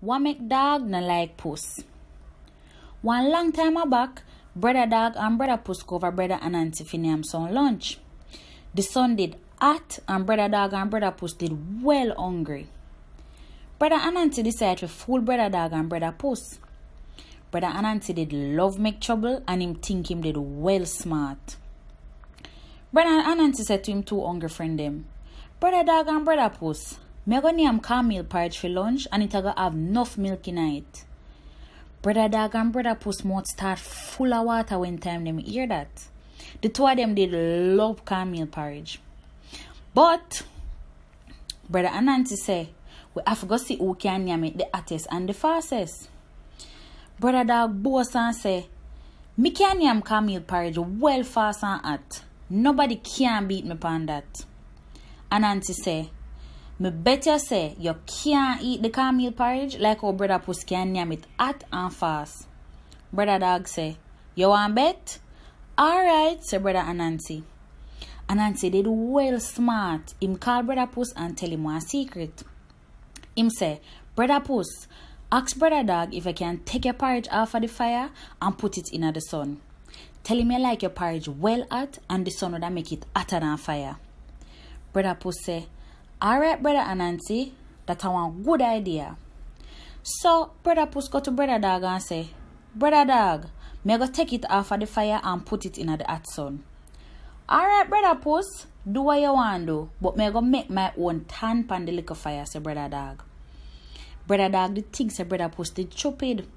One make dog no like puss? One long time back, brother dog and brother puss go over brother and auntie Finny and son lunch. The son did hot and brother dog and brother puss did well hungry. Brother and auntie decided to fool brother dog and brother puss. Brother and auntie did love make trouble and him think him did well smart. Brother and auntie said to him two hungry friend them, Brother dog and brother puss, me go name cornmeal porridge for lunch and it go have enough milk in it. Brother Dog and Brother Puss mouth start full of water when time them hear that. The two of them did love cornmeal porridge. But Brother Anansi say, we have to go see who can name it the artist and the fastest. Brother Dog boss and say, me can am cornmeal porridge well fast and Nobody can beat me upon that. Anansi say, me better say you can't eat the cornmeal porridge like our brother Puss can name it hot and fast. Brother Dog say, you want bet? Alright, say brother Anansi. Anansi did well smart. Him call brother Puss and tell him one secret. Him say, brother Puss, ask brother Dog if I can take your porridge off of the fire and put it in the sun. Tell him you like your porridge well hot and the sun would make it hotter than fire. Brother Puss say, all right, brother and auntie, that's a good idea. So, brother Puss go to brother dog and say, Brother dog, me go take it off of the fire and put it in the hot sun. All right, brother Puss, do what you want do, but me go make my own tan pan the liquor fire, say brother dog. Brother dog, the thing say brother Puss did it,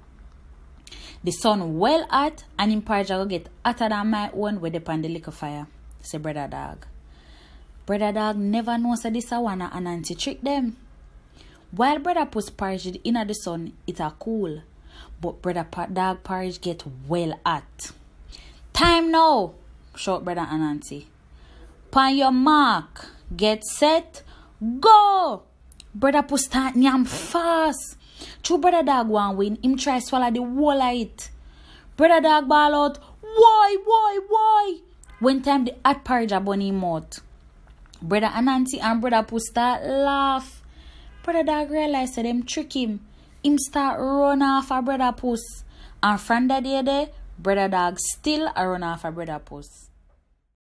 The sun well hot and in parja go get hotter than my own with the pan the liquor fire, say brother dog. Brother Dog never knows that this a wanna and auntie trick them. While Brother puts porridge in the sun, it a cool. But Brother Dog porridge get well hot. Time now, shout Brother and auntie. Pan your mark, get set, go! Brother Puss start yam fast. True Brother Dog one win, him try swallow the wall of it. Brother Dog ball out, why, why, why? When time the hot porridge a bunny mouth. Brother Ananti and Brother Pooh start laugh. Brother Dog realize that them trick him. Him start run off a Brother Puss. And from that day, there, Brother Dog still a run off a Brother Puss.